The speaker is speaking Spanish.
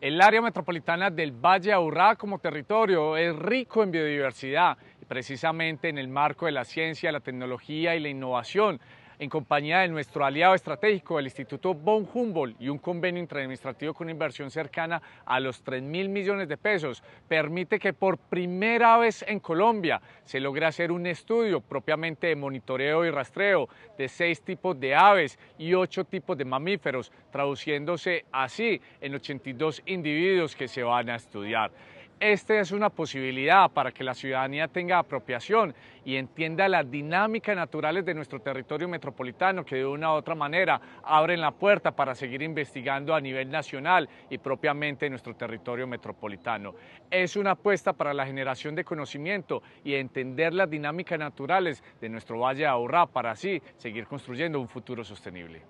El área metropolitana del Valle Aurá como territorio es rico en biodiversidad, precisamente en el marco de la ciencia, la tecnología y la innovación en compañía de nuestro aliado estratégico, el Instituto Von Humboldt, y un convenio interadministrativo con inversión cercana a los 3 mil millones de pesos, permite que por primera vez en Colombia se logre hacer un estudio propiamente de monitoreo y rastreo de seis tipos de aves y ocho tipos de mamíferos, traduciéndose así en 82 individuos que se van a estudiar. Esta es una posibilidad para que la ciudadanía tenga apropiación y entienda las dinámicas naturales de nuestro territorio metropolitano que de una u otra manera abren la puerta para seguir investigando a nivel nacional y propiamente nuestro territorio metropolitano. Es una apuesta para la generación de conocimiento y entender las dinámicas naturales de nuestro Valle de Aurrá para así seguir construyendo un futuro sostenible.